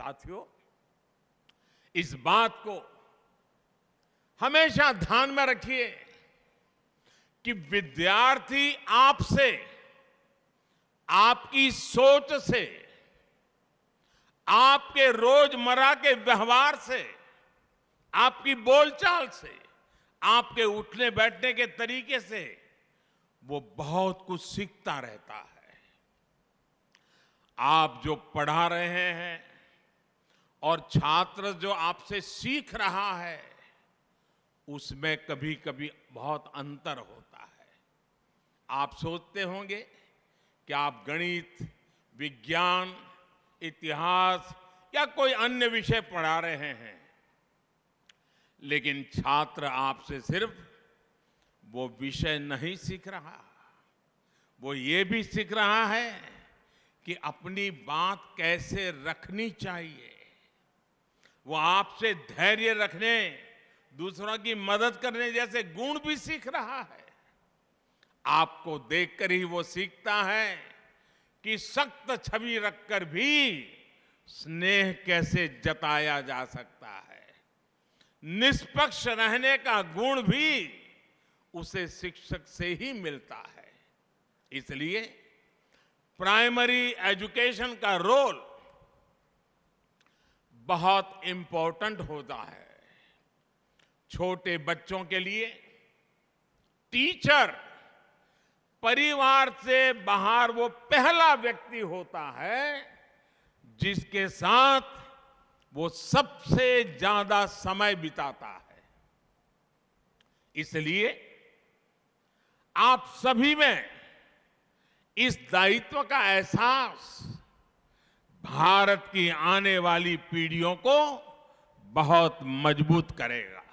साथियों इस बात को हमेशा ध्यान में रखिए कि विद्यार्थी आपसे आपकी सोच से आपके रोजमर्रा के व्यवहार से आपकी बोलचाल से आपके उठने बैठने के तरीके से वो बहुत कुछ सीखता रहता है आप जो पढ़ा रहे हैं और छात्र जो आपसे सीख रहा है उसमें कभी कभी बहुत अंतर होता है आप सोचते होंगे कि आप गणित विज्ञान इतिहास या कोई अन्य विषय पढ़ा रहे हैं लेकिन छात्र आपसे सिर्फ वो विषय नहीं सीख रहा वो ये भी सीख रहा है कि अपनी बात कैसे रखनी चाहिए वो आपसे धैर्य रखने दूसरों की मदद करने जैसे गुण भी सीख रहा है आपको देखकर ही वो सीखता है कि सख्त छवि रखकर भी स्नेह कैसे जताया जा सकता है निष्पक्ष रहने का गुण भी उसे शिक्षक से ही मिलता है इसलिए प्राइमरी एजुकेशन का रोल बहुत इंपॉर्टेंट होता है छोटे बच्चों के लिए टीचर परिवार से बाहर वो पहला व्यक्ति होता है जिसके साथ वो सबसे ज्यादा समय बिताता है इसलिए आप सभी में इस दायित्व का एहसास भारत की आने वाली पीढ़ियों को बहुत मजबूत करेगा